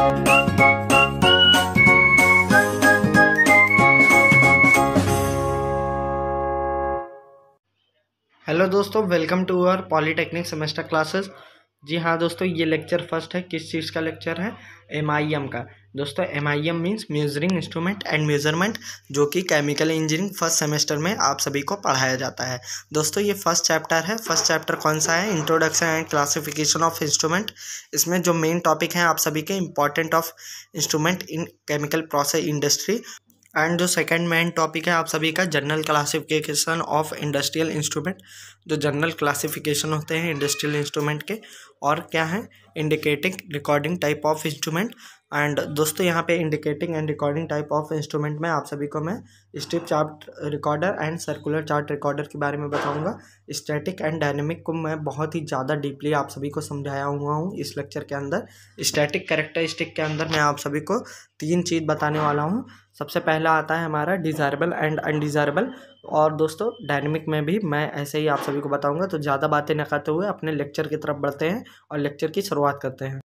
hello दोस्तों welcome to our polytechnic semester classes जी हाँ दोस्तों ये लेक्चर फर्स्ट है किस चीज़ का लेक्चर है एम आई एम का दोस्तों M I M means measuring instrument and measurement जो कि केमिकल इंजीनियरिंग फर्स्ट सेमेस्टर में आप सभी को पढ़ाया जाता है दोस्तों ये फर्स्ट चैप्टर है फर्स्ट चैप्टर कौन सा है introduction and classification of instrument इसमें जो मेन टॉपिक हैं आप सभी के important of instrument in chemical process industry and जो सेकेंड मेन टॉपिक है आप सभी का general classification of industrial instrument जो जनरल क्लासिफिकेशन होते हैं इंडस्ट्रियल इंस्ट्रूमेंट के और क्या है indicating recording type of instrument and दोस्तों यहाँ पे indicating and recording type of instrument में आप सभी को मैं strip chart recorder and circular chart recorder के बारे में बताऊंगा स्टैटिक एंड डायनेमिक को मैं बहुत ही ज़्यादा डीपली आप सभी को समझाया हुआ हूँ इस लेक्चर के अंदर स्टैटिक करेक्टरिस्टिक के अंदर मैं आप सभी को तीन चीज़ बताने वाला हूँ सबसे पहला आता है हमारा डिज़ायरेबल एंड अनडिज़ायरेबल और दोस्तों डायनेमिक में भी मैं ऐसे ही आप सभी को बताऊँगा तो ज़्यादा बातें न करते हुए अपने लेक्चर की तरफ बढ़ते हैं और लेक्चर की शुरुआत करते हैं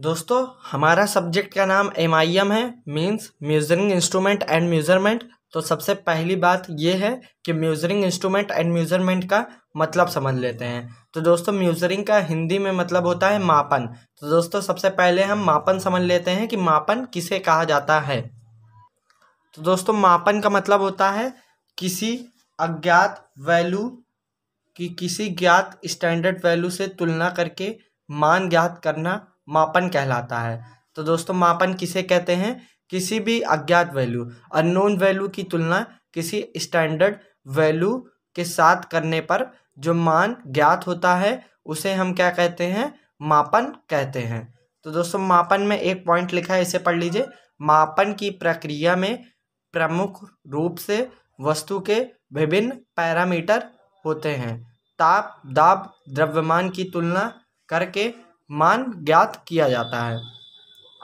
दोस्तों हमारा सब्जेक्ट का नाम एम आई एम है means measuring instrument and measurement तो सबसे पहली बात यह है कि म्यूजरिंग इंस्ट्रूमेंट एंड म्यूज़रमेंट का मतलब समझ लेते हैं तो दोस्तों म्यूजरिंग का हिंदी में मतलब होता है मापन तो दोस्तों सबसे पहले हम मापन समझ लेते हैं कि मापन किसे कहा जाता है तो दोस्तों मापन का मतलब होता है किसी अज्ञात वैल्यू की किसी ज्ञात स्टैंडर्ड वैल्यू से तुलना करके मान ज्ञात करना मापन कहलाता है तो दोस्तों मापन किसे कहते हैं किसी भी अज्ञात वैल्यू अननोन वैल्यू की तुलना किसी स्टैंडर्ड वैल्यू के साथ करने पर जो मान ज्ञात होता है उसे हम क्या कहते हैं मापन कहते हैं तो दोस्तों मापन में एक पॉइंट लिखा है इसे पढ़ लीजिए मापन की प्रक्रिया में प्रमुख रूप से वस्तु के विभिन्न पैरामीटर होते हैं ताप दाब द्रव्यमान की तुलना करके मान ज्ञात किया जाता है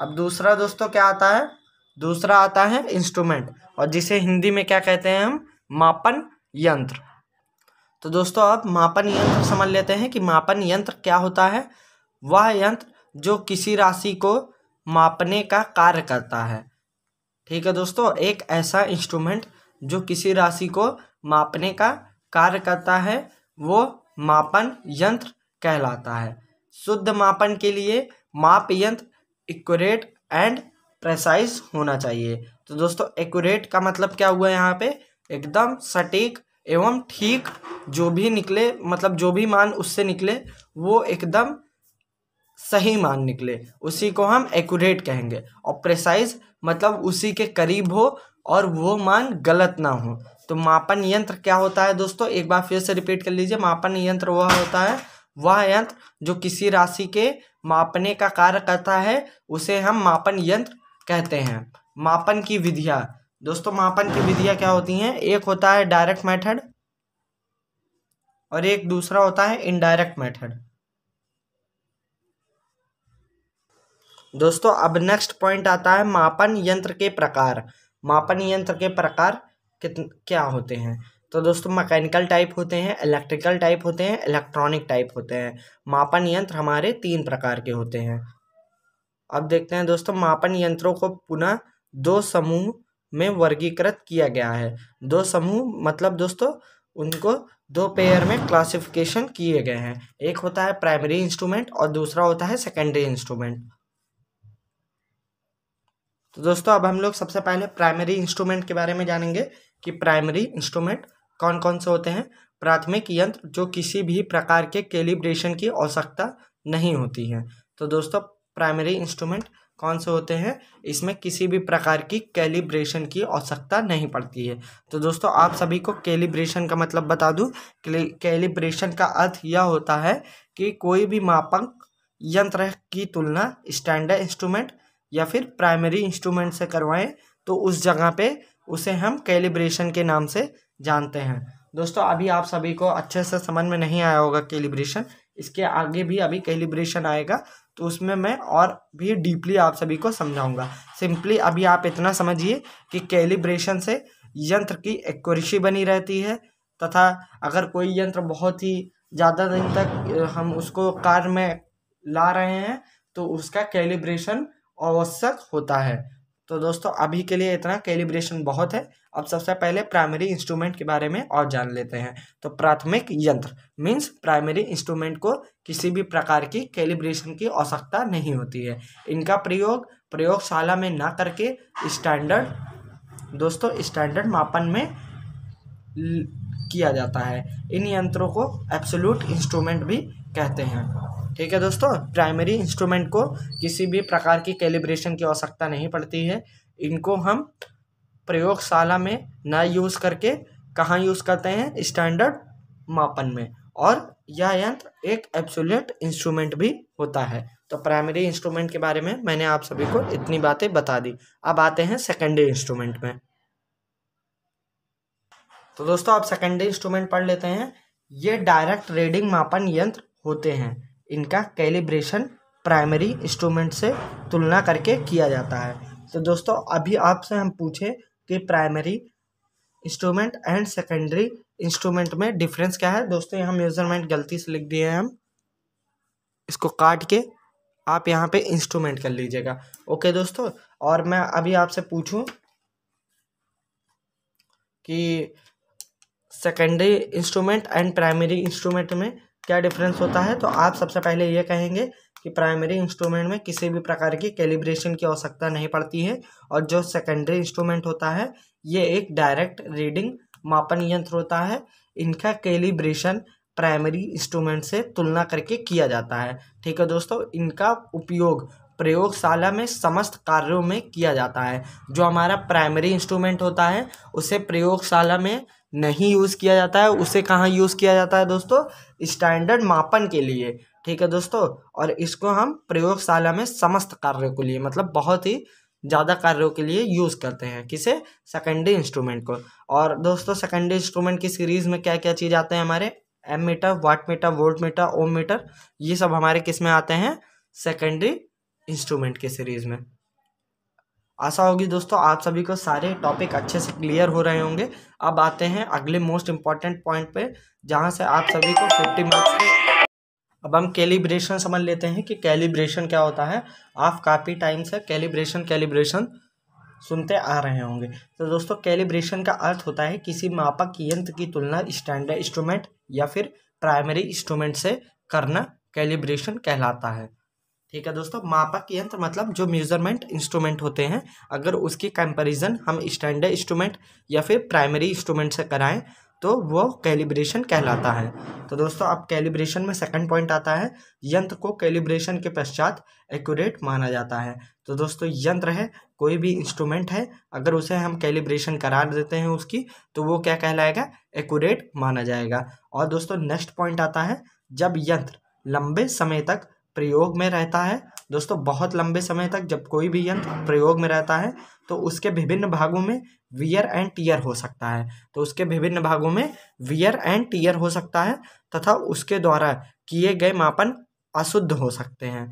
अब दूसरा दोस्तों क्या आता है दूसरा आता है इंस्ट्रूमेंट और जिसे हिंदी में क्या कहते हैं हम मापन यंत्र तो दोस्तों अब मापन यंत्र समझ लेते हैं कि मापन यंत्र क्या होता है वह यंत्र जो किसी राशि को मापने का कार्य करता है ठीक है दोस्तों एक ऐसा इंस्ट्रूमेंट जो किसी राशि को मापने का कार्य करता है वो मापन यंत्र कहलाता है शुद्ध मापन के लिए माप यंत्र एक्यूरेट एंड प्रेसाइज होना चाहिए तो दोस्तों एक्यूरेट का मतलब क्या हुआ यहाँ पे एकदम सटीक एवं ठीक जो भी निकले मतलब जो भी मान उससे निकले वो एकदम सही मान निकले उसी को हम एक्यूरेट कहेंगे और प्रेसाइज मतलब उसी के करीब हो और वो मान गलत ना हो तो मापन यंत्र क्या होता है दोस्तों एक बार फिर से रिपीट कर लीजिए मापन यंत्र वह होता है वह यंत्र जो किसी राशि के मापने का कार्य करता है उसे हम मापन यंत्र कहते हैं मापन की विधियाँ दोस्तों मापन की विधियाँ क्या होती हैं एक होता है डायरेक्ट मेथड और एक दूसरा होता है इनडायरेक्ट मेथड दोस्तों अब नेक्स्ट पॉइंट आता है मापन यंत्र के प्रकार मापन यंत्र के प्रकार कितन, क्या होते हैं तो दोस्तों मैकेनिकल टाइप होते हैं इलेक्ट्रिकल टाइप होते हैं इलेक्ट्रॉनिक टाइप होते हैं मापन यंत्र हमारे तीन प्रकार के होते हैं अब देखते हैं दोस्तों मापन यंत्रों को पुनः दो समूह में वर्गीकृत किया गया है दो समूह मतलब दोस्तों उनको दो पेयर में क्लासिफिकेशन किए गए हैं एक होता है प्राइमरी इंस्ट्रूमेंट और दूसरा होता है सेकेंडरी इंस्ट्रूमेंट तो दोस्तों अब हम लोग सबसे पहले प्राइमरी इंस्ट्रूमेंट के बारे में जानेंगे कि प्राइमरी इंस्ट्रूमेंट कौन कौन से होते हैं प्राथमिक यंत्र जो किसी भी प्रकार के कैलिब्रेशन की आवश्यकता नहीं होती है तो दोस्तों प्राइमरी इंस्ट्रूमेंट कौन से होते हैं इसमें किसी भी प्रकार की कैलिब्रेशन की आवश्यकता नहीं पड़ती है तो दोस्तों आप सभी को कैलिब्रेशन का मतलब बता दूँ कैलिब्रेशन का अर्थ यह होता है कि कोई भी मापक यंत्र की तुलना स्टैंडर्ड इंस्ट्रूमेंट या फिर प्राइमरी इंस्ट्रूमेंट से करवाएं तो उस जगह पे उसे हम कैलिब्रेशन के नाम से जानते हैं दोस्तों अभी आप सभी को अच्छे से समझ में नहीं आया होगा कैलिब्रेशन इसके आगे भी अभी कैलिब्रेशन आएगा तो उसमें मैं और भी डीपली आप सभी को समझाऊंगा सिंपली अभी आप इतना समझिए कि कैलिब्रेशन से यंत्र की एक्यूरेसी बनी रहती है तथा अगर कोई यंत्र बहुत ही ज़्यादा दिन तक हम उसको कार में ला रहे हैं तो उसका कैलिब्रेशन आवश्यक होता है तो दोस्तों अभी के लिए इतना कैलिब्रेशन बहुत है अब सबसे पहले प्राइमरी इंस्ट्रूमेंट के बारे में और जान लेते हैं तो प्राथमिक यंत्र मीन्स प्राइमरी इंस्ट्रूमेंट को किसी भी प्रकार की कैलिब्रेशन की आवश्यकता नहीं होती है इनका प्रयोग प्रयोगशाला में ना करके स्टैंडर्ड दोस्तों स्टैंडर्ड मापन में किया जाता है इन यंत्रों को एब्सोल्यूट इंस्ट्रूमेंट भी कहते हैं ठीक है दोस्तों प्राइमरी इंस्ट्रूमेंट को किसी भी प्रकार की कैलिब्रेशन की आवश्यकता नहीं पड़ती है इनको हम प्रयोगशाला में न यूज़ करके कहाँ यूज़ करते हैं स्टैंडर्ड मापन में और यह यंत्र एक एब्सोल्यूट इंस्ट्रूमेंट भी होता है तो प्राइमरी इंस्ट्रूमेंट के बारे में मैंने आप सभी को इतनी बातें बता दी अब आते हैं सेकेंडरी इंस्ट्रूमेंट में तो दोस्तों आप सेकेंडरी इंस्ट्रूमेंट पढ़ लेते हैं ये डायरेक्ट रीडिंग मापन यंत्र होते हैं इनका कैलिब्रेशन प्राइमरी इंस्ट्रूमेंट से तुलना करके किया जाता है तो दोस्तों अभी आपसे हम पूछे कि primary instrument and secondary instrument में डिफरेंस क्या है दोस्तों यहाँ मेजरमेंट गलती से लिख दिए हैं हम इसको काट के आप यहाँ पे इंस्ट्रूमेंट कर लीजिएगा ओके दोस्तों और मैं अभी आपसे पूछूं कि secondary instrument and primary instrument में क्या डिफरेंस होता है तो आप सबसे पहले ये कहेंगे कि प्राइमरी इंस्ट्रूमेंट में किसी भी प्रकार की कैलिब्रेशन की आवश्यकता नहीं पड़ती है और जो सेकेंडरी इंस्ट्रूमेंट होता है ये एक डायरेक्ट रीडिंग मापन यंत्र होता है इनका कैलिब्रेशन प्राइमरी इंस्ट्रूमेंट से तुलना करके किया जाता है ठीक है दोस्तों इनका उपयोग प्रयोगशाला में समस्त कार्यों में किया जाता है जो हमारा प्राइमरी इंस्ट्रूमेंट होता है उसे प्रयोगशाला में नहीं यूज़ किया जाता है उसे कहाँ यूज़ किया जाता है दोस्तों स्टैंडर्ड मापन के लिए ठीक है दोस्तों और इसको हम प्रयोगशाला में समस्त कार्यों के लिए मतलब बहुत ही ज़्यादा कार्यों के लिए यूज़ करते हैं किसे सेकेंडरी इंस्ट्रूमेंट को और दोस्तों सेकेंडरी इंस्ट्रूमेंट की सीरीज़ में क्या क्या चीज़ आते हैं हमारे ammeter wattmeter voltmeter ohmmeter ये सब हमारे किस में आते हैं सेकेंडरी इंस्ट्रूमेंट के सीरीज़ में आशा होगी दोस्तों आप सभी को सारे टॉपिक अच्छे से क्लियर हो रहे होंगे अब आते हैं अगले मोस्ट इम्पॉर्टेंट पॉइंट पे जहाँ से आप सभी को फिफ्टी मार्क्स अब हम कैलिब्रेशन समझ लेते हैं कि कैलिब्रेशन क्या होता है आप काफ़ी टाइम से कैलिब्रेशन कैलिब्रेशन सुनते आ रहे होंगे तो दोस्तों कैलिब्रेशन का अर्थ होता है किसी मापक यंत्र की तुलना स्टैंडर्ड इंस्ट्रूमेंट या फिर प्राइमरी इंस्ट्रूमेंट से करना कैलिब्रेशन कहलाता है ठीक है दोस्तों मापक यंत्र मतलब जो मेजरमेंट इंस्ट्रूमेंट होते हैं अगर उसकी कंपैरिजन हम स्टैंडर्ड इंस्ट्रूमेंट या फिर प्राइमरी इंस्ट्रूमेंट से कराएं तो वो कैलिब्रेशन कहलाता है तो दोस्तों अब कैलिब्रेशन में सेकंड पॉइंट आता है यंत्र को कैलिब्रेशन के पश्चात एक्यूरेट माना जाता है तो दोस्तों यंत्र है कोई भी इंस्ट्रूमेंट है अगर उसे हम कैलिब्रेशन करा देते हैं उसकी तो वो क्या कहलाएगा एक्यूरेट माना जाएगा और दोस्तों नेक्स्ट पॉइंट आता है जब यंत्र लंबे समय तक प्रयोग में रहता है दोस्तों बहुत लंबे समय तक जब कोई भी यंत्र प्रयोग में रहता है तो उसके विभिन्न भागों में वियर एंड टीयर हो सकता है तो उसके विभिन्न भागों में वियर एंड टीयर हो सकता है तथा उसके द्वारा किए गए मापन अशुद्ध हो सकते हैं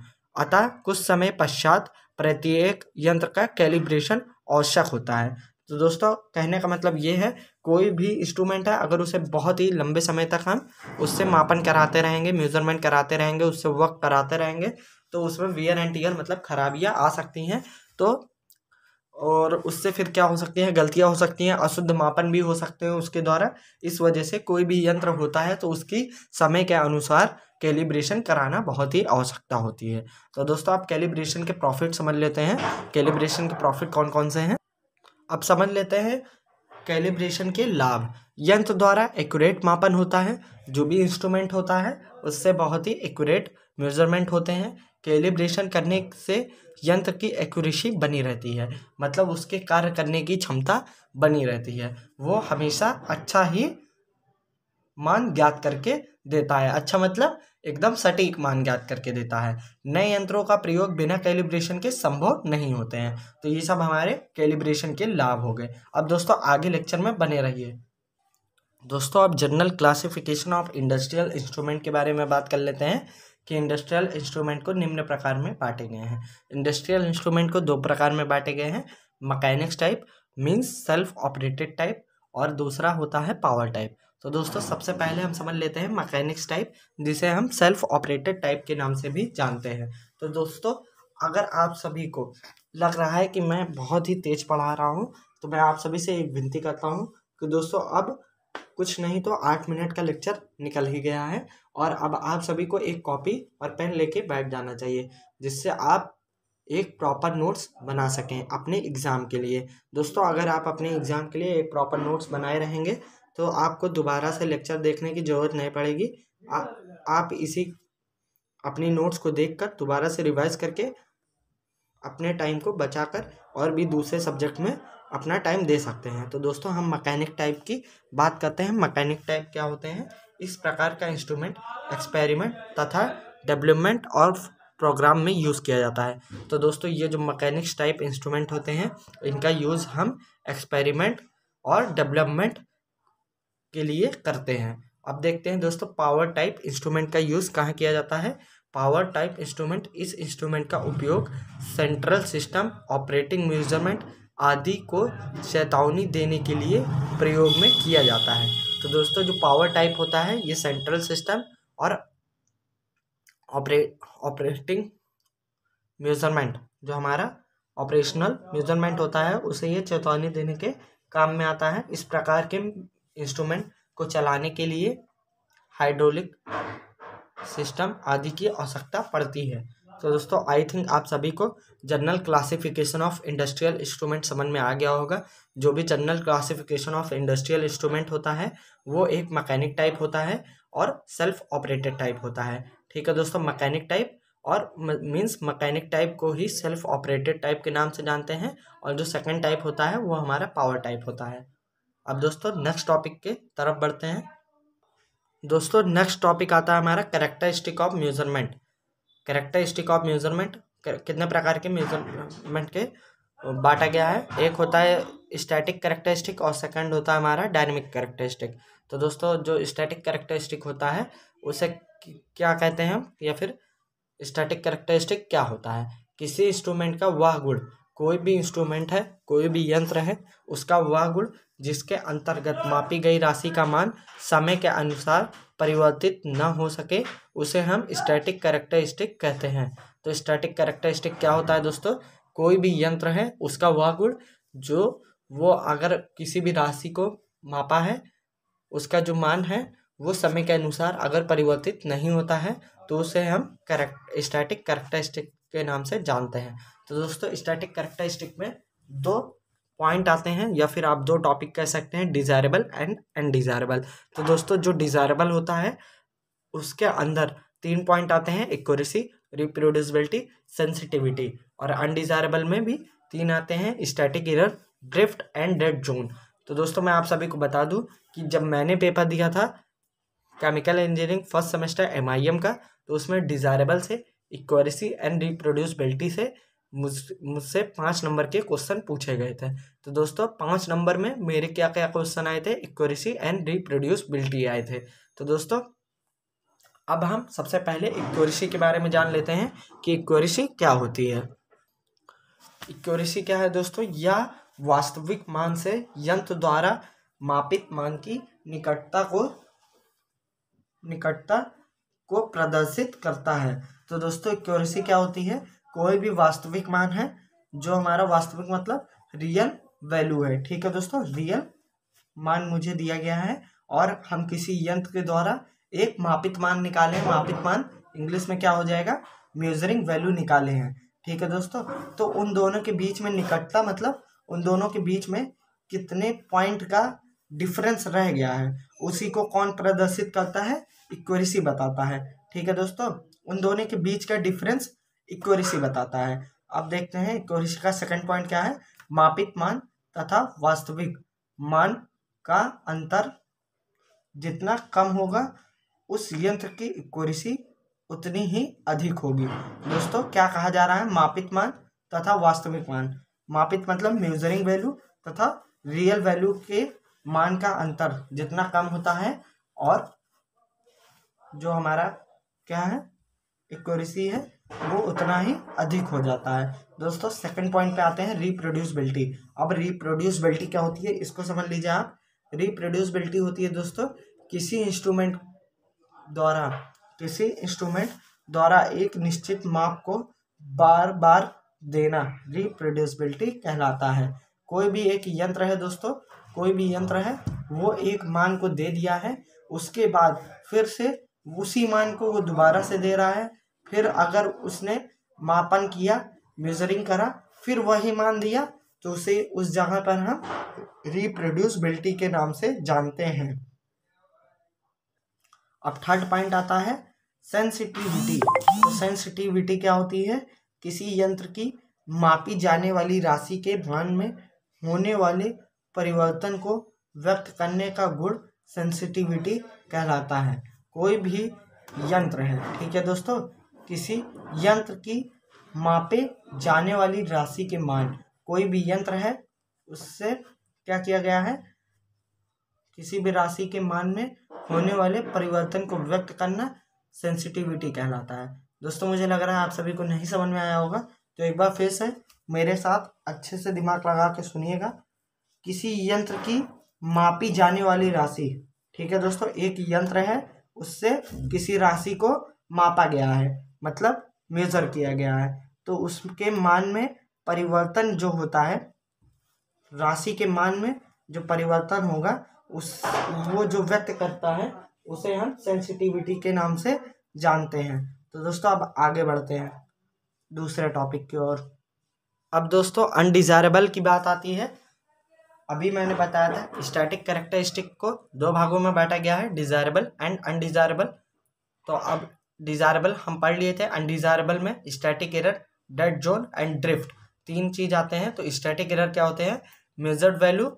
अतः कुछ समय पश्चात प्रत्येक यंत्र का कैलिब्रेशन आवश्यक होता है तो दोस्तों कहने का मतलब ये है कोई भी इंस्ट्रूमेंट है अगर उसे बहुत ही लंबे समय तक हम उससे मापन कराते रहेंगे मेजरमेंट कराते रहेंगे उससे वर्क कराते रहेंगे तो उसमें वियर एंड टीयर मतलब खराबियाँ आ सकती हैं तो और उससे फिर क्या हो सकती हैं गलतियाँ हो सकती हैं अशुद्ध मापन भी हो सकते हैं उसके द्वारा इस वजह से कोई भी यंत्र होता है तो उसकी समय के अनुसार कैलिब्रेशन कराना बहुत ही आवश्यकता होती है तो दोस्तों आप कैलिब्रेशन के प्रॉफिट समझ लेते हैं कैलिब्रेशन के प्रॉफिट कौन कौन से हैं अब समझ लेते हैं कैलिब्रेशन के लाभ यंत्र द्वारा एक्यूरेट मापन होता है जो भी इंस्ट्रूमेंट होता है उससे बहुत ही एक्यूरेट मेजरमेंट होते हैं कैलिब्रेशन करने से यंत्र की एक्यूरेसी बनी रहती है मतलब उसके कार्य करने की क्षमता बनी रहती है वो हमेशा अच्छा ही मान ज्ञात करके देता है अच्छा मतलब एकदम सटीक मान ज्ञात करके देता है नए यंत्रों का प्रयोग बिना कैलिब्रेशन के संभव नहीं होते हैं तो ये सब हमारे कैलिब्रेशन के लाभ हो गए अब दोस्तों आगे लेक्चर में बने रहिए दोस्तों अब general classification of industrial instrument के बारे में बात कर लेते हैं कि इंडस्ट्रियल इंस्ट्रूमेंट को निम्न प्रकार में बांटे गए हैं इंडस्ट्रियल इंस्ट्रूमेंट को दो प्रकार में बांटे गए हैं mechanics type means self operated type और दूसरा होता है पावर टाइप तो दोस्तों सबसे पहले हम समझ लेते हैं मैकेनिक्स टाइप जिसे हम सेल्फ ऑपरेटेड टाइप के नाम से भी जानते हैं तो दोस्तों अगर आप सभी को लग रहा है कि मैं बहुत ही तेज पढ़ा रहा हूँ तो मैं आप सभी से एक विनती करता हूँ कि दोस्तों अब कुछ नहीं तो आठ मिनट का लेक्चर निकल ही गया है और अब आप सभी को एक कॉपी और पेन लेके बैठ जाना चाहिए जिससे आप एक प्रॉपर नोट्स बना सकें अपने एग्ज़ाम के लिए दोस्तों अगर आप अपने एग्ज़ाम के लिए एक प्रॉपर नोट्स बनाए रहेंगे तो आपको दोबारा से लेक्चर देखने की ज़रूरत नहीं पड़ेगी आ, आप इसी अपनी नोट्स को देखकर दोबारा से रिवाइज करके अपने टाइम को बचाकर और भी दूसरे सब्जेक्ट में अपना टाइम दे सकते हैं तो दोस्तों हम मकैनिक टाइप की बात करते हैं मकैनिक टाइप क्या होते हैं इस प्रकार का इंस्ट्रूमेंट एक्सपेरिमेंट तथा डेवलपमेंट और प्रोग्राम में यूज़ किया जाता है तो दोस्तों ये जो मकैनिक्स टाइप इंस्ट्रूमेंट होते हैं इनका यूज़ हम एक्सपेरिमेंट और डेवलपमेंट के लिए करते हैं अब देखते हैं दोस्तों पावर टाइप इंस्ट्रूमेंट का यूज़ कहाँ किया जाता है पावर टाइप इंस्ट्रूमेंट इस इंस्ट्रूमेंट का उपयोग सेंट्रल सिस्टम ऑपरेटिंग मेजरमेंट आदि को चेतावनी देने के लिए प्रयोग में किया जाता है तो दोस्तों जो पावर टाइप होता है ये सेंट्रल सिस्टम और ऑपरे ऑपरेटिंग मेजरमेंट जो हमारा ऑपरेशनल मेजरमेंट होता है उसे ये चेतावनी देने के काम में आता है इस प्रकार के इंस्ट्रूमेंट को चलाने के लिए हाइड्रोलिक सिस्टम आदि की आवश्यकता पड़ती है तो दोस्तों आई थिंक आप सभी को general classification of industrial instrument समझ में आ गया होगा जो भी general classification of industrial instrument होता है वो एक मैकेनिक टाइप होता है और सेल्फ ऑपरेटेड टाइप होता है ठीक है दोस्तों मैकेनिक टाइप और मीन्स मैकेनिक टाइप को ही सेल्फ ऑपरेटेड टाइप के नाम से जानते हैं और जो सेकेंड टाइप होता है वो हमारा पावर टाइप होता है अब दोस्तों नेक्स्ट टॉपिक के तरफ बढ़ते हैं दोस्तों नेक्स्ट टॉपिक आता है हमारा characteristic of measurement characteristic of measurement कितने प्रकार के म्यूजरमेंट के बांटा गया है एक होता है स्टैटिक करेक्टरिस्टिक और सेकंड होता है हमारा डायनेमिक करेक्टरिस्टिक तो दोस्तों जो स्टैटिक करेक्टरिस्टिक होता है उसे क्या कहते हैं हम या फिर स्टैटिक करेक्टरिस्टिक क्या होता है किसी इंस्ट्रूमेंट का वह गुण कोई भी इंस्ट्रूमेंट है कोई भी यंत्र है उसका वह गुण जिसके अंतर्गत मापी गई राशि का मान समय के अनुसार परिवर्तित न हो सके उसे हम स्टैटिक करेक्टरिस्टिक कहते हैं तो स्टैटिक करेक्टरिस्टिक क्या होता है दोस्तों कोई भी यंत्र है उसका वह गुण जो वो अगर किसी भी राशि को मापा है उसका जो मान है वो समय के अनुसार अगर परिवर्तित नहीं होता है तो उसे हम करेक्ट स्टैटिक करेक्टरिस्टिक के नाम से जानते हैं तो दोस्तों स्टैटिक करेक्टरिस्टिक में दो पॉइंट आते हैं या फिर आप दो टॉपिक कह सकते हैं डिज़ायरेबल एंड अनडिज़ायरेबल तो दोस्तों जो डिज़ायरेबल होता है उसके अंदर तीन पॉइंट आते हैं एक्यूरेसी रिप्रोड्यूसिबिलिटी सेंसिटिविटी और अनडिज़ायरेबल में भी तीन आते हैं static error drift and dead zone तो दोस्तों मैं आप सभी को बता दूं कि जब मैंने पेपर दिया था chemical engineering first semester M का तो उसमें डिज़ायरेबल से इक्वरेसी एंड रिप्रोड्यूसबिलिटी से मुझ मुझसे पाँच नंबर के क्वेश्चन पूछे गए थे तो दोस्तों पाँच नंबर में मेरे क्या क्या क्वेश्चन आए थे इक्वरेसी एंड रिप्रोड्यूसबिलिटी आए थे तो दोस्तों अब हम सबसे पहले इक्वरेसी के बारे में जान लेते हैं कि इक्वरेसी क्या होती है इक्वरेसी क्या है दोस्तों यह वास्तविक मान से यंत्र द्वारा मापित मान की निकटता को निकटता को प्रदर्शित करता है तो दोस्तों इक्योरेसी क्या होती है कोई भी वास्तविक मान है जो हमारा वास्तविक मतलब रियल वैल्यू है ठीक है दोस्तों रियल मान मुझे दिया गया है और हम किसी यंत्र के द्वारा एक मापित मान निकाले हैं मापित मान इंग्लिश में क्या हो जाएगा म्यूजरिंग वैल्यू निकाले हैं ठीक है दोस्तों तो उन दोनों के बीच में निकटता मतलब उन दोनों के बीच में कितने पॉइंट का डिफरेंस रह गया है उसी को कौन प्रदर्शित करता है इक्वेसी बताता है ठीक है दोस्तों उन दोनों के बीच का डिफरेंस इक्वरिसी बताता है अब देखते हैं इक्वरिसी का सेकंड पॉइंट क्या है मापित मान तथा वास्तविक मान का अंतर जितना कम होगा उस यंत्र की इक्वरिसी उतनी ही अधिक होगी दोस्तों क्या कहा जा रहा है मापित मान तथा वास्तविक मान मापित मतलब मेजरिंग वैल्यू तथा रियल वैल्यू के मान का अंतर जितना कम होता है और जो हमारा क्या है इक्वेरिसी है वो उतना ही अधिक हो जाता है दोस्तों सेकंड पॉइंट पे आते हैं रिप्रोड्यूसबिलिटी अब रिप्रोड्यूसबिलिटी क्या होती है इसको समझ लीजिए आप रिप्रोड्यूसबिलिटी होती है दोस्तों किसी इंस्ट्रूमेंट द्वारा किसी इंस्ट्रूमेंट द्वारा एक निश्चित माप को बार बार देना रिप्रोड्यूसबिलिटी कहलाता है कोई भी एक यंत्र है दोस्तों कोई भी यंत्र है वो एक मान को दे दिया है उसके बाद फिर से उसी मान को वो दोबारा से दे रहा है फिर अगर उसने मापन किया मेजरिंग करा फिर वही मान दिया तो उसे उस जगह पर हम रिप्रोड्यूसबिलिटी के नाम से जानते हैं अब थर्ड पॉइंट आता है सेंसिटिविटी तो सेंसिटिविटी क्या होती है किसी यंत्र की मापी जाने वाली राशि के मान में होने वाले परिवर्तन को व्यक्त करने का गुण सेंसिटिविटी कहलाता है कोई भी यंत्र है ठीक है दोस्तों किसी यंत्र की मापे जाने वाली राशि के मान कोई भी यंत्र है उससे क्या किया गया है किसी भी राशि के मान में होने वाले परिवर्तन को व्यक्त करना सेंसिटिविटी कहलाता है दोस्तों मुझे लग रहा है आप सभी को नहीं समझ में आया होगा तो एक बार फिर से मेरे साथ अच्छे से दिमाग लगा के सुनिएगा किसी यंत्र की मापी जाने वाली राशि ठीक है दोस्तों एक यंत्र है उससे किसी राशि को मापा गया है मतलब मेज़र किया गया है तो उसके मान में परिवर्तन जो होता है राशि के मान में जो परिवर्तन होगा उस वो जो व्यक्त करता है उसे हम सेंसिटिविटी के नाम से जानते हैं तो दोस्तों अब आगे बढ़ते हैं दूसरे टॉपिक की ओर अब दोस्तों अनडिज़ायरेबल की बात आती है अभी मैंने बताया था स्टैटिक करेक्टरिस्टिक को दो भागों में बांटा गया है डिज़ायरेबल एंड अनडिज़ायरेबल तो अब डिज़ायरेबल हम पढ़ लिए थे अनडिज़ायरेबल में static error dead zone and drift तीन चीज़ आते हैं तो स्टैटिक एरर क्या होते हैं measured value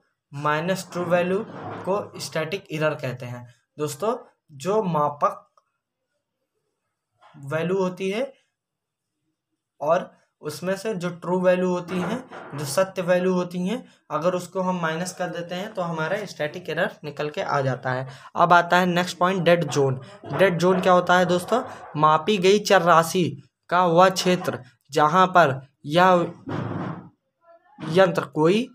minus true value को स्टैटिक एरर कहते हैं दोस्तों जो मापक वैल्यू होती है और उसमें से जो ट्रू वैल्यू होती हैं जो सत्य वैल्यू होती हैं अगर उसको हम माइनस कर देते हैं तो हमारा स्टैटिक एरर निकल के आ जाता है अब आता है next point dead zone dead zone क्या होता है दोस्तों मापी गई चर राशि का वह क्षेत्र जहाँ पर यह यंत्र कोई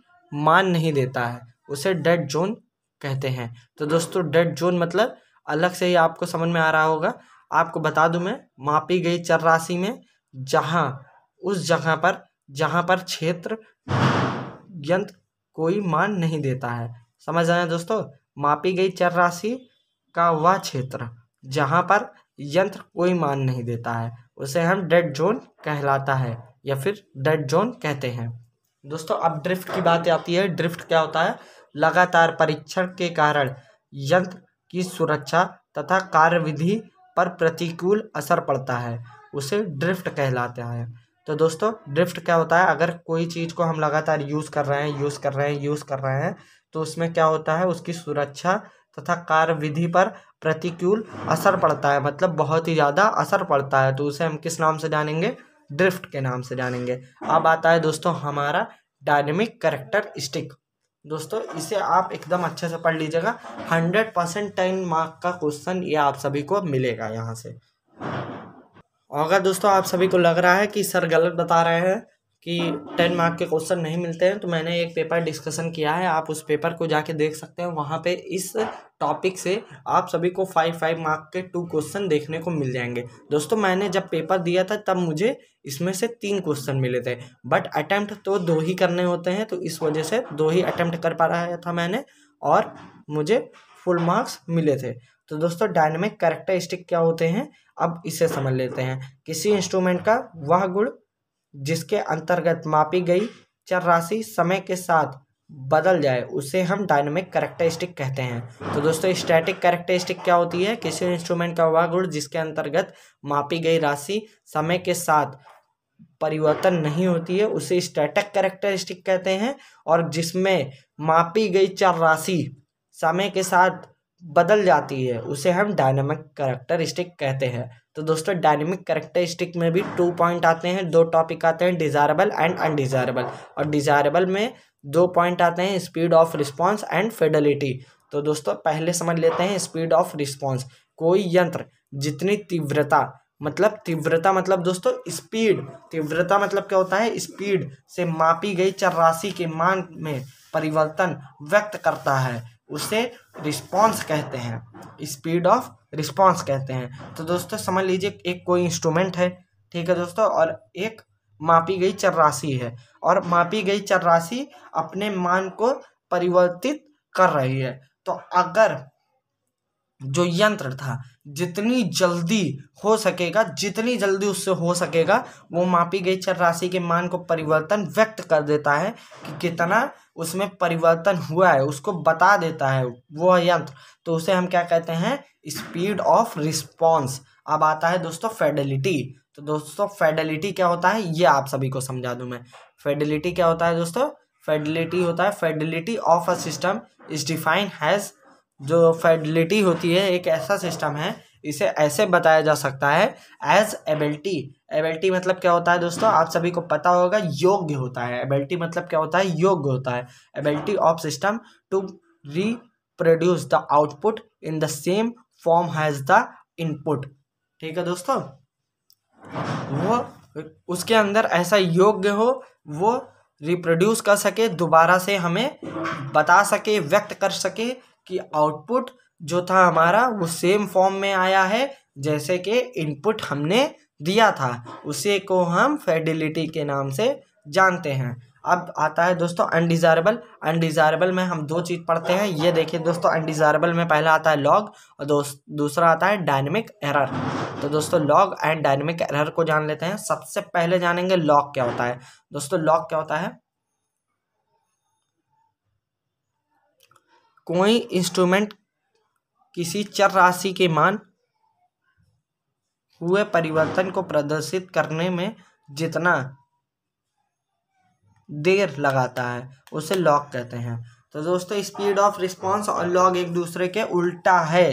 मान नहीं देता है उसे डेड जोन कहते हैं तो दोस्तों डेड जोन मतलब अलग से ही आपको समझ में आ रहा होगा आपको बता दूँ मैं मापी गई चर राशि में जहाँ उस जगह पर जहाँ पर क्षेत्र यंत्र कोई मान नहीं देता है समझ आए दोस्तों मापी गई चर राशि का वह क्षेत्र जहाँ पर यंत्र कोई मान नहीं देता है उसे हम डेड जोन कहलाता है या फिर डेड जोन कहते हैं दोस्तों अब ड्रिफ्ट की बात आती है ड्रिफ्ट क्या होता है लगातार परीक्षण के कारण यंत्र की सुरक्षा तथा कार्यविधि पर प्रतिकूल असर पड़ता है उसे ड्रिफ्ट कहलाता है तो दोस्तों ड्रिफ्ट क्या होता है अगर कोई चीज़ को हम लगातार यूज़ कर रहे हैं यूज़ कर रहे हैं यूज़ कर रहे हैं तो उसमें क्या होता है उसकी सुरक्षा तथा कार्य विधि पर प्रतिकूल असर पड़ता है मतलब बहुत ही ज़्यादा असर पड़ता है तो उसे हम किस नाम से जानेंगे ड्रिफ्ट के नाम से जानेंगे अब आता है दोस्तों हमारा डायनेमिक करेक्टर स्टिक दोस्तों इसे आप एकदम अच्छे से पढ़ लीजिएगा हंड्रेड परसेंट टेन मार्क का क्वेश्चन ये आप सभी को मिलेगा यहाँ से अगर दोस्तों आप सभी को लग रहा है कि सर गलत बता रहे हैं कि टेन मार्क के क्वेश्चन नहीं मिलते हैं तो मैंने एक पेपर डिस्कशन किया है आप उस पेपर को जाके देख सकते हैं वहाँ पे इस टॉपिक से आप सभी को फाइव फाइव मार्क के टू क्वेश्चन देखने को मिल जाएंगे दोस्तों मैंने जब पेपर दिया था तब मुझे इसमें से तीन क्वेश्चन मिले थे बट अटैम्प्ट तो दो ही करने होते हैं तो इस वजह से दो ही अटैम्प्ट कर पा रहा था मैंने और मुझे फुल मार्क्स मिले थे तो दोस्तों डायनेमिक कैरेक्टरिस्टिक क्या होते हैं अब इसे समझ लेते हैं किसी इंस्ट्रूमेंट का वह गुण जिसके अंतर्गत मापी गई चर राशि समय के साथ बदल जाए उसे हम डायनेमिक कैरेक्टरिस्टिक कहते हैं तो दोस्तों स्टैटिक कैरेक्टरिस्टिक क्या होती है किसी इंस्ट्रूमेंट का वह गुण जिसके अंतर्गत मापी गई राशि समय के साथ परिवर्तन नहीं होती है उसे स्टैटिक कैरेक्टरिस्टिक कहते हैं और जिसमें मापी गई चर राशि समय के साथ बदल जाती है उसे हम डायनेमिक करेक्टरिस्टिक कहते हैं तो दोस्तों डायनेमिक करेक्टरिस्टिक में भी टू पॉइंट आते हैं दो टॉपिक आते हैं डिज़ायरेबल एंड अनडिज़ायरेबल और डिज़ायरेबल में दो पॉइंट आते हैं speed of response and fidelity तो दोस्तों पहले समझ लेते हैं स्पीड ऑफ रिस्पॉन्स कोई यंत्र जितनी तीव्रता मतलब तीव्रता मतलब दोस्तों स्पीड तीव्रता मतलब क्या होता है स्पीड से मापी गई चर्रासी के मान में परिवर्तन व्यक्त करता है उसे रिस्पॉन्स कहते हैं स्पीड ऑफ रिस्पॉन्स कहते हैं तो दोस्तों समझ लीजिए एक कोई इंस्ट्रूमेंट है ठीक है दोस्तों और एक मापी गई चर्राशि है और मापी गई चर्रासी अपने मान को परिवर्तित कर रही है तो अगर जो यंत्र था जितनी जल्दी हो सकेगा जितनी जल्दी उससे हो सकेगा वो मापी गई चर राशि के मान को परिवर्तन व्यक्त कर देता है कि कितना उसमें परिवर्तन हुआ है उसको बता देता है वो यंत्र तो उसे हम क्या कहते हैं स्पीड ऑफ रिस्पॉन्स अब आता है दोस्तों फेडिलिटी तो दोस्तों फेडिलिटी क्या होता है ये आप सभी को समझा दूं मैं फेडिलिटी क्या होता है दोस्तों फेडिलिटी होता है fidelity of a system is define as जो फेडलिटी होती है एक ऐसा सिस्टम है इसे ऐसे बताया जा सकता है एज एबिलिटी एबिलिटी मतलब क्या होता है दोस्तों आप सभी को पता होगा योग्य होता है एबिलिटी मतलब क्या होता है योग्य होता है ability of system to reproduce the output in the same form as the input ठीक है दोस्तों वो उसके अंदर ऐसा योग्य हो वो रिप्रोड्यूस कर सके दोबारा से हमें बता सके व्यक्त कर सके कि आउटपुट जो था हमारा वो सेम फॉर्म में आया है जैसे कि इनपुट हमने दिया था उसी को हम फेडिलिटी के नाम से जानते हैं अब आता है दोस्तों अनडिज़ायरेबल अनडिज़ायरेबल में हम दो चीज़ पढ़ते हैं ये देखिए दोस्तों अनडिज़ायरेबल में पहला आता है लॉग और दूसरा आता है डायनेमिक एरर तो दोस्तों लॉग एंड डायनेमिक एरर को जान लेते हैं सबसे पहले जानेंगे लॉग क्या होता है दोस्तों लॉग क्या होता है कोई इंस्ट्रूमेंट किसी चर राशि के मान हुए परिवर्तन को प्रदर्शित करने में जितना देर लगाता है उसे लॉग कहते हैं तो दोस्तों स्पीड ऑफ रिस्पांस और लॉग एक दूसरे के उल्टा है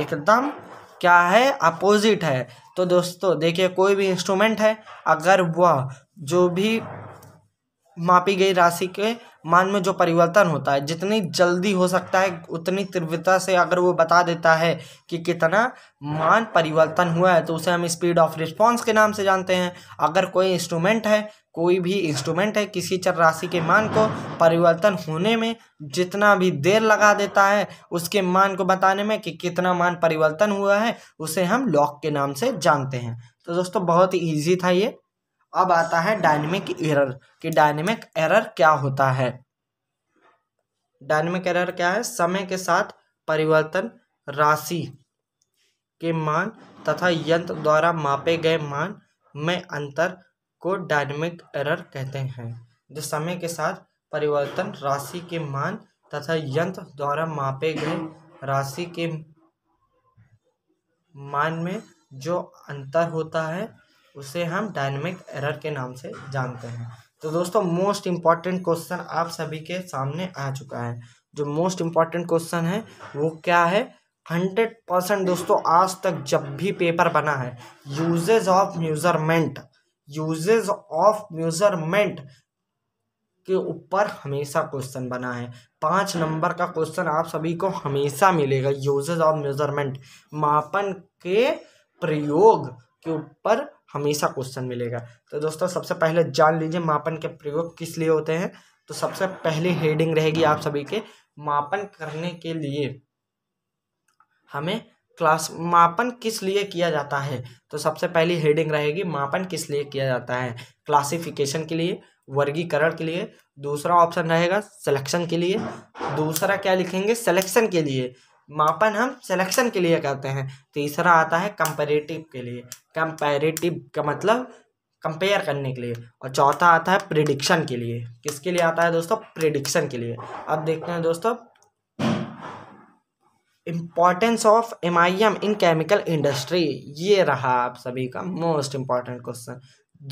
एकदम क्या है अपोजिट है तो दोस्तों देखिए कोई भी इंस्ट्रूमेंट है अगर वह जो भी मापी गई राशि के मान में जो परिवर्तन होता है जितनी जल्दी हो सकता है उतनी तीव्रता से अगर वो बता देता है कि कितना मान परिवर्तन हुआ है तो उसे हम स्पीड ऑफ रिस्पांस के नाम से जानते हैं अगर कोई इंस्ट्रूमेंट है कोई भी इंस्ट्रूमेंट है किसी चर राशि के मान को परिवर्तन होने में जितना भी देर लगा देता है उसके मान को बताने में कि कितना मान परिवर्तन हुआ है उसे हम लॉक के नाम से जानते हैं तो दोस्तों बहुत ही ईजी था ये अब आता है डायनेमिक एरर कि डायनेमिक एरर क्या होता है डायनेमिक एरर क्या है समय के साथ परिवर्तन राशि के मान तथा यंत्र द्वारा मापे गए मान में अंतर को डायनेमिक एरर कहते हैं जो समय के साथ परिवर्तन राशि के मान तथा यंत्र द्वारा मापे गए राशि के मान में जो अंतर होता है उसे हम डायनेमिक एरर के नाम से जानते हैं तो दोस्तों मोस्ट इम्पॉर्टेंट क्वेश्चन आप सभी के सामने आ चुका है जो मोस्ट इम्पॉर्टेंट क्वेश्चन है वो क्या है हंड्रेड परसेंट दोस्तों आज तक जब भी पेपर बना है uses of measurement uses of measurement के ऊपर हमेशा क्वेश्चन बना है पाँच नंबर का क्वेश्चन आप सभी को हमेशा मिलेगा यूजेज ऑफ मेजरमेंट मापन के प्रयोग के ऊपर हमेशा क्वेश्चन मिलेगा तो दोस्तों सबसे पहले जान लीजिए मापन के प्रयोग किस लिए होते हैं तो सबसे पहली हेडिंग रहेगी आप सभी के मापन करने के लिए हमें क्लास मापन किस लिए किया जाता है तो सबसे पहली हेडिंग रहेगी मापन किस लिए किया जाता है क्लासिफिकेशन के लिए वर्गीकरण के लिए दूसरा ऑप्शन रहेगा सिलेक्शन के लिए दूसरा क्या लिखेंगे सिलेक्शन के लिए मापन हम सिलेक्शन के लिए करते हैं तीसरा आता है कंपेरेटिव के लिए कंपेरेटिव का मतलब कंपेयर करने के लिए और चौथा आता है प्रिडिक्शन के लिए किसके लिए आता है दोस्तों प्रिडिक्शन के लिए अब देखते हैं दोस्तों importance of M I M in chemical industry ये रहा आप सभी का मोस्ट इम्पॉर्टेंट क्वेश्चन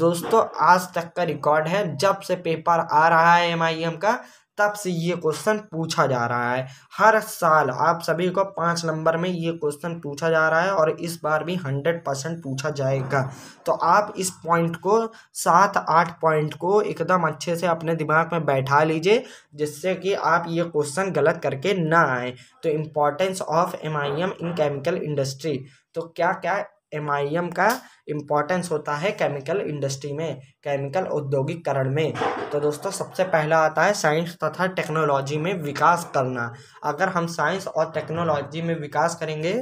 दोस्तों आज तक का रिकॉर्ड है जब से पेपर आ रहा है एम आई एम का तब से ये क्वेश्चन पूछा जा रहा है हर साल आप सभी को पाँच नंबर में ये क्वेश्चन पूछा जा रहा है और इस बार भी हंड्रेड परसेंट पूछा जाएगा तो आप इस पॉइंट को सात आठ पॉइंट को एकदम अच्छे से अपने दिमाग में बैठा लीजिए जिससे कि आप ये क्वेश्चन गलत करके ना आए तो importance of M in chemical industry तो क्या क्या एम का इम्पोर्टेंस होता है केमिकल इंडस्ट्री में केमिकल औद्योगिकरण में तो दोस्तों सबसे पहला आता है साइंस तथा टेक्नोलॉजी में विकास करना अगर हम साइंस और टेक्नोलॉजी में विकास करेंगे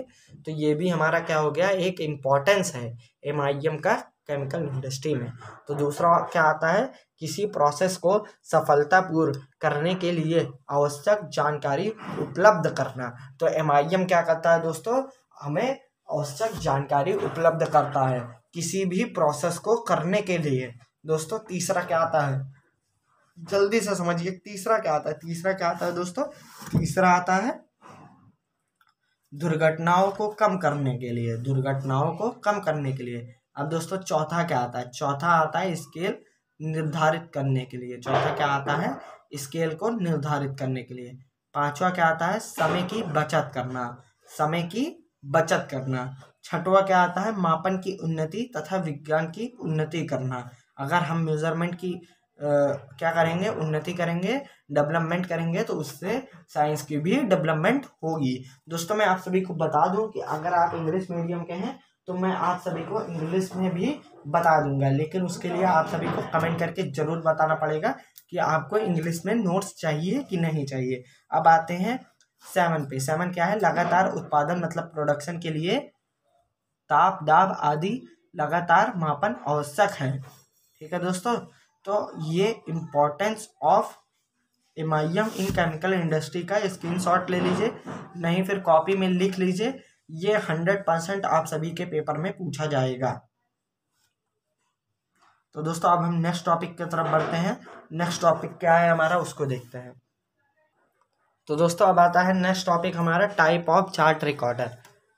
तो ये भी हमारा क्या हो गया एक इम्पॉर्टेंस है एम का केमिकल इंडस्ट्री में तो दूसरा क्या आता है किसी प्रोसेस को सफलतापूर्व करने के लिए आवश्यक जानकारी उपलब्ध करना तो एम क्या करता है दोस्तों हमें आवश्यक जानकारी उपलब्ध करता है किसी भी प्रोसेस को करने के लिए दोस्तों तीसरा क्या आता है जल्दी से समझिए तीसरा क्या आता है तीसरा क्या आता है दोस्तों तीसरा आता है दुर्घटनाओं को कम करने के लिए दुर्घटनाओं को कम करने के लिए अब दोस्तों चौथा क्या आता है चौथा आता है स्केल निर्धारित करने के लिए चौथा क्या आता है स्केल को निर्धारित करने के लिए पांचवा क्या आता है समय की बचत करना समय की बचत करना छठवा क्या आता है मापन की उन्नति तथा विज्ञान की उन्नति करना अगर हम मेज़रमेंट की आ, क्या करेंगे उन्नति करेंगे डेवलपमेंट करेंगे तो उससे साइंस की भी डेवलपमेंट होगी दोस्तों मैं आप सभी को बता दूं कि अगर आप इंग्लिश मीडियम के हैं तो मैं आप सभी को इंग्लिश में भी बता दूंगा लेकिन उसके लिए आप सभी को कमेंट करके ज़रूर बताना पड़ेगा कि आपको इंग्लिश में नोट्स चाहिए कि नहीं चाहिए अब आते हैं सेवन पे सेवन क्या है लगातार उत्पादन मतलब प्रोडक्शन के लिए ताप दाब आदि लगातार मापन आवश्यक है ठीक है दोस्तों तो ये importance of M I M in chemical industry का स्क्रीन शॉट ले लीजिए नहीं फिर कॉपी में लिख लीजिए ये हंड्रेड परसेंट आप सभी के पेपर में पूछा जाएगा तो दोस्तों अब हम नेक्स्ट टॉपिक की तरफ बढ़ते हैं नेक्स्ट टॉपिक क्या है हमारा उसको देखते हैं तो दोस्तों अब आता है नेक्स्ट टॉपिक हमारा टाइप ऑफ चार्ट रिकॉर्डर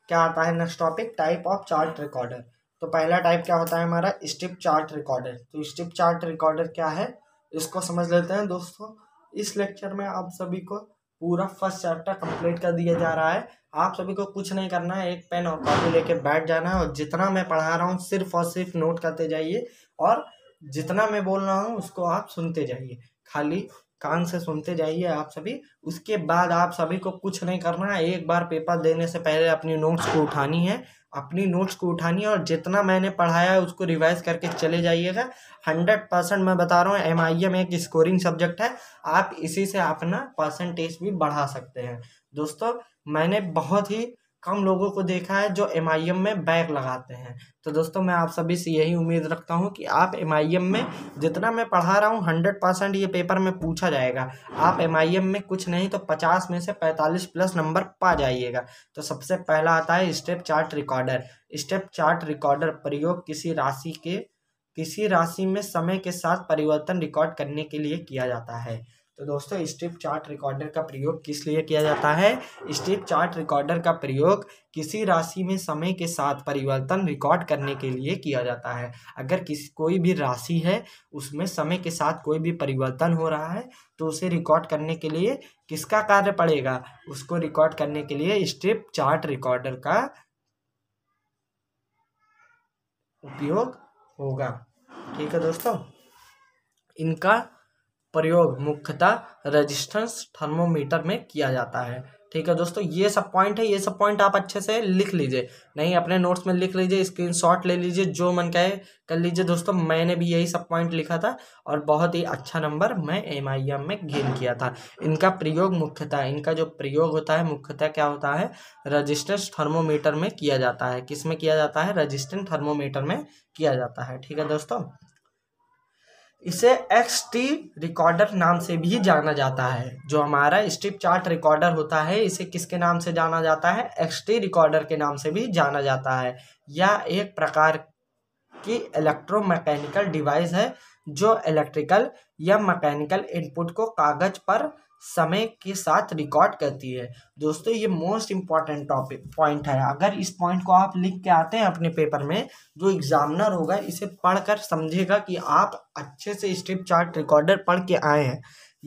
क्या आता है next topic type of chart recorder तो पहला टाइप क्या होता है हमारा स्टिप चार्ट रिकॉर्डर तो स्टिप चार्ट रिकॉर्डर क्या है इसको समझ लेते हैं दोस्तों इस लेक्चर में आप सभी को पूरा फर्स्ट चैप्टर कंप्लीट कर दिया जा रहा है आप सभी को कुछ नहीं करना है एक पेन और कॉपी लेके बैठ जाना है और जितना मैं पढ़ा रहा हूँ सिर्फ और सिर्फ नोट करते जाइए और जितना मैं बोल रहा हूँ उसको आप सुनते जाइए खाली कान से सुनते जाइए आप सभी उसके बाद आप सभी को कुछ नहीं करना है एक बार पेपर देने से पहले अपनी नोट्स को उठानी है अपनी नोट्स को उठानी है और जितना मैंने पढ़ाया है उसको रिवाइज करके चले जाइएगा हंड्रेड परसेंट मैं बता रहा हूँ एम आई एम एक स्कोरिंग सब्जेक्ट है आप इसी से अपना परसेंटेज भी बढ़ा सकते हैं दोस्तों मैंने बहुत ही कम लोगों को देखा है जो एम में बैग लगाते हैं तो दोस्तों मैं आप सभी से यही उम्मीद रखता हूँ कि आप एम में जितना मैं पढ़ा रहा हूँ हंड्रेड परसेंट ये पेपर में पूछा जाएगा आप एम में कुछ नहीं तो पचास में से पैंतालीस प्लस नंबर पा जाइएगा तो सबसे पहला आता है step chart recorder step chart recorder प्रयोग किसी राशि के किसी राशि में समय के साथ परिवर्तन रिकॉर्ड करने के लिए किया जाता है तो दोस्तों स्ट्रिप चार्ट रिकॉर्डर का प्रयोग किस लिए किया जाता है स्ट्रिप चार्ट रिकॉर्डर का प्रयोग किसी राशि में समय के साथ परिवर्तन रिकॉर्ड करने के लिए किया जाता है अगर किस कोई भी राशि है उसमें समय के साथ कोई भी परिवर्तन हो रहा है तो उसे रिकॉर्ड करने के लिए किसका कार्य पड़ेगा उसको रिकॉर्ड करने के लिए स्ट्रिप चार्ट रिकॉर्डर का उपयोग होगा ठीक है दोस्तों इनका प्रयोग मुख्यतः रेजिस्टेंस थर्मोमीटर में किया जाता है ठीक है दोस्तों ये सब पॉइंट है ये सब पॉइंट आप अच्छे से लिख लीजिए नहीं अपने नोट्स में लिख लीजिए स्क्रीनशॉट ले लीजिए जो मन कहे कर लीजिए दोस्तों मैंने भी यही सब पॉइंट लिखा था और बहुत ही अच्छा नंबर मैं एम आई एम में गेन किया था इनका प्रयोग मुख्यतः इनका जो प्रयोग होता है मुख्यतः क्या होता है रजिस्टेंस थर्मोमीटर में किया जाता है किस में किया जाता है रजिस्टेंट थर्मोमीटर में किया जाता है ठीक है दोस्तों इसे एक्स टी रिकॉर्डर नाम से भी जाना जाता है जो हमारा स्ट्रिप चार्ट रिकॉर्डर होता है इसे किसके नाम से जाना जाता है एक्स टी रिकॉर्डर के नाम से भी जाना जाता है यह एक प्रकार की इलेक्ट्रोमैकेनिकल डिवाइस है जो इलेक्ट्रिकल या मैकेनिकल इनपुट को कागज पर समय के साथ रिकॉर्ड करती है दोस्तों ये मोस्ट इम्पॉर्टेंट टॉपिक पॉइंट है अगर इस पॉइंट को आप लिख के आते हैं अपने पेपर में जो एग्जामिनर होगा इसे पढ़कर समझेगा कि आप अच्छे से स्ट्रिप चार्ट रिकॉर्डर पढ़ के आए हैं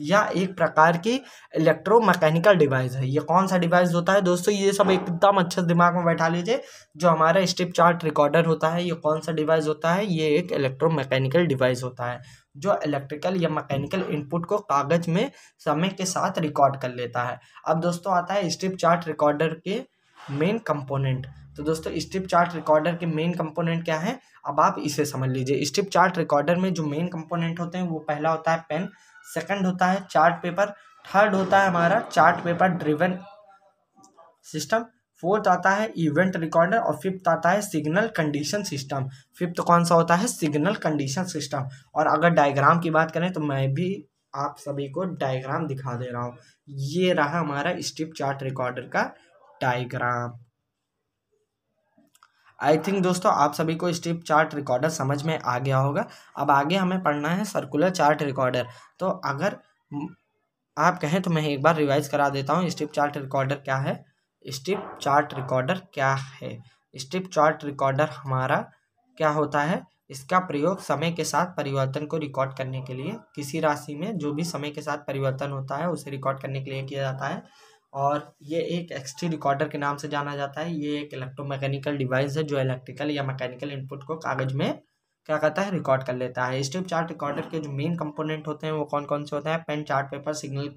या एक प्रकार की इलेक्ट्रो मैकेनिकल डिवाइस है ये कौन सा डिवाइस होता है दोस्तों ये सब एकदम अच्छे से दिमाग में बैठा लीजिए जो हमारा स्ट्रिप चार्ट रिकॉर्डर होता है ये कौन सा डिवाइस होता है ये एक इलेक्ट्रो मैकेनिकल डिवाइस होता है जो इलेक्ट्रिकल या मैकेनिकल इनपुट को कागज में समय के साथ रिकॉर्ड कर लेता है अब दोस्तों आता है स्ट्रिप चार्ट रिकॉर्डर के मेन कंपोनेंट तो दोस्तों स्ट्रिप चार्ट रिकॉर्डर के मेन कंपोनेंट क्या है अब आप इसे समझ लीजिए स्ट्रिप चार्ट रिकॉर्डर में जो मेन कंपोनेंट होते हैं वो पहला होता है पेन सेकंड होता है चार्ट पेपर थर्ड होता है हमारा chart paper driven system fourth आता है इवेंट रिकॉर्डर और फिफ्थ आता है सिग्नल कंडीशन सिस्टम फिफ्थ कौन सा होता है सिग्नल कंडीशन सिस्टम और अगर डायग्राम की बात करें तो मैं भी आप सभी को डायग्राम दिखा दे रहा हूँ ये रहा हमारा स्टिप चार्ट रिकॉर्डर का डायग्राम आई थिंक दोस्तों आप सभी को स्टिप चार्ट रिकॉर्डर समझ में आ गया होगा अब आगे हमें पढ़ना है सर्कुलर चार्ट रिकॉर्डर तो अगर आप कहें तो मैं एक बार रिवाइज करा देता हूँ स्टिप चार्ट रिकॉर्डर क्या है स्ट्रिप चार्ट रिकॉर्डर क्या है स्ट्रिप चार्ट रिकॉर्डर हमारा क्या होता है इसका प्रयोग समय के साथ परिवर्तन को रिकॉर्ड करने के लिए किसी राशि में जो भी समय के साथ परिवर्तन होता है उसे रिकॉर्ड करने के लिए किया जाता है और ये एक एक्सटी रिकॉर्डर के नाम से जाना जाता है ये एक इलेक्ट्रोमैकेनिकल डिवाइस है जो इलेक्ट्रिकल या मैकेनिकल इनपुट को कागज में क्या करता है रिकॉर्ड कर लेता है स्ट्रिप चार्ट रिकॉर्डर के जो मेन कंपोनेंट होते हैं वो कौन कौन से होते हैं pen chart paper signal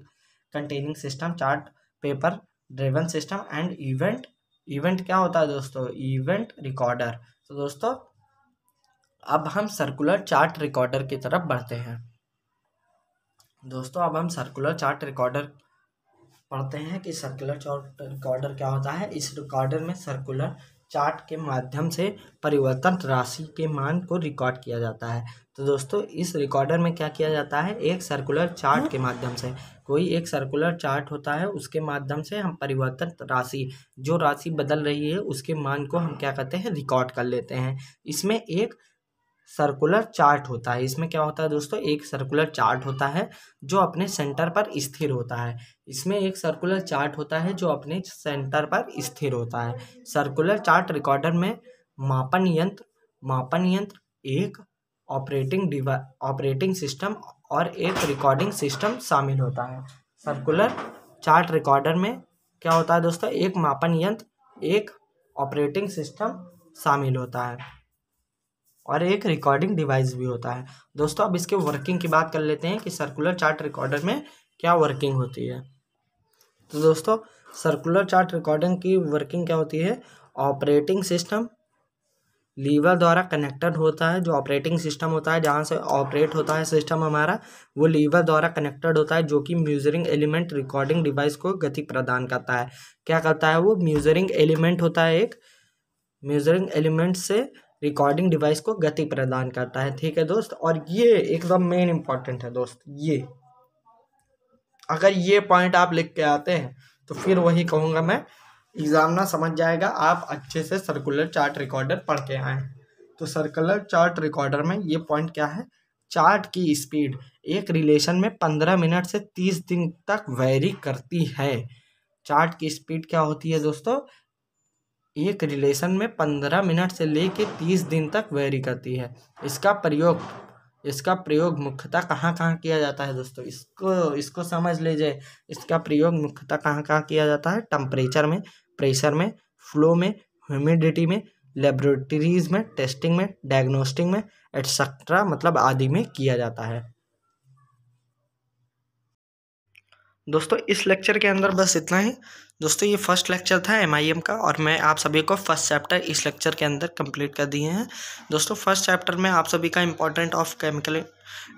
containing system chart paper driven system and event event क्या होता है दोस्तों इवेंट रिकॉर्डर तो दोस्तों अब हम सर्कुलर चार्ट रिकॉर्डर की तरफ बढ़ते हैं दोस्तों अब हम सर्कुलर चार्ट रिकॉर्डर पढ़ते हैं कि सर्कुलर चार्ट रिकॉर्डर क्या होता है इस रिकॉर्डर में सर्कुलर चार्ट के माध्यम से परिवर्तन राशि के मान को रिकॉर्ड किया जाता है तो दोस्तों इस रिकॉर्डर में क्या किया जाता है एक सर्कुलर चार्ट के माध्यम से कोई एक सर्कुलर चार्ट होता है उसके माध्यम से हम परिवर्तन राशि जो राशि बदल रही है उसके मान को हम क्या कहते हैं रिकॉर्ड कर लेते हैं इसमें एक सर्कुलर चार्ट होता है इसमें क्या होता है दोस्तों एक सर्कुलर चार्ट होता है जो अपने सेंटर पर स्थिर होता है इसमें एक सर्कुलर चार्ट होता है जो अपने सेंटर पर स्थिर होता है सर्कुलर चार्ट रिकॉर्डर में मापन यंत्र मापन यंत्र एक ऑपरेटिंग डिवा ऑपरेटिंग सिस्टम और एक रिकॉर्डिंग सिस्टम शामिल होता है सर्कुलर चार्ट रिकॉर्डर में क्या होता है दोस्तों एक मापन यंत्र एक ऑपरेटिंग सिस्टम शामिल होता है और एक रिकॉर्डिंग डिवाइस भी होता है दोस्तों अब इसके वर्किंग की बात कर लेते हैं कि सर्कुलर चार्ट रिकॉर्डर में क्या वर्किंग होती है तो दोस्तों सर्कुलर चार्ट रिकॉर्डिंग की वर्किंग क्या होती है ऑपरेटिंग सिस्टम लीवर द्वारा कनेक्टेड होता है जो ऑपरेटिंग सिस्टम होता है जहाँ से ऑपरेट होता है सिस्टम हमारा वो लीवर द्वारा कनेक्टेड होता है जो कि म्यूजरिंग एलिमेंट रिकॉर्डिंग डिवाइस को गति प्रदान करता है क्या करता है वो म्यूजरिंग एलिमेंट होता है एक म्यूजरिंग एलिमेंट से रिकॉर्डिंग डिवाइस को गति प्रदान करता है ठीक है दोस्त और ये एकदम मेन इम्पॉर्टेंट है दोस्त ये अगर ये पॉइंट आप लिख के आते हैं तो फिर वही कहूँगा मैं एग्ज़ाम ना समझ जाएगा आप अच्छे से सर्कुलर चार्ट रिकॉर्डर पढ़ के आएँ तो सर्कुलर चार्ट रिकॉर्डर में ये पॉइंट क्या है चार्ट की स्पीड एक रिलेशन में पंद्रह मिनट से तीस दिन तक वेरी करती है चार्ट की स्पीड क्या होती है दोस्तों एक रिलेशन में पंद्रह मिनट से ले कर तीस दिन तक वेरी करती है इसका प्रयोग इसका प्रयोग मुख्यतः कहाँ कहाँ किया जाता है दोस्तों इसको इसको समझ लीजिए इसका प्रयोग मुख्यतः कहाँ कहाँ किया जाता है टेम्परेचर में प्रेशर में फ्लो में ह्यूमिडिटी में लेबोरेटरीज में टेस्टिंग में डायग्नोस्टिंग में एट्सट्रा मतलब आदि में किया जाता है दोस्तों इस लेक्चर के अंदर बस इतना ही दोस्तों ये फर्स्ट लेक्चर था एम का और मैं आप सभी को फर्स्ट चैप्टर इस लेक्चर के अंदर कंप्लीट कर दिए हैं दोस्तों फर्स्ट चैप्टर में आप सभी का important of chemical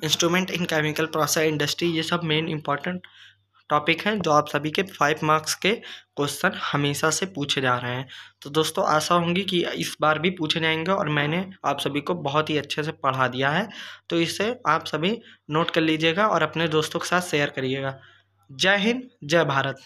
instrument in chemical process industry ये सब मेन इंपॉर्टेंट टॉपिक हैं जो आप सभी के फाइव मार्क्स के क्वेश्चन हमेशा से पूछे जा रहे हैं तो दोस्तों आशा होंगी कि इस बार भी पूछे जाएंगे और मैंने आप सभी को बहुत ही अच्छे से पढ़ा दिया है तो इसे आप सभी नोट कर लीजिएगा और अपने दोस्तों के साथ शेयर करिएगा जय हिंद जय भारत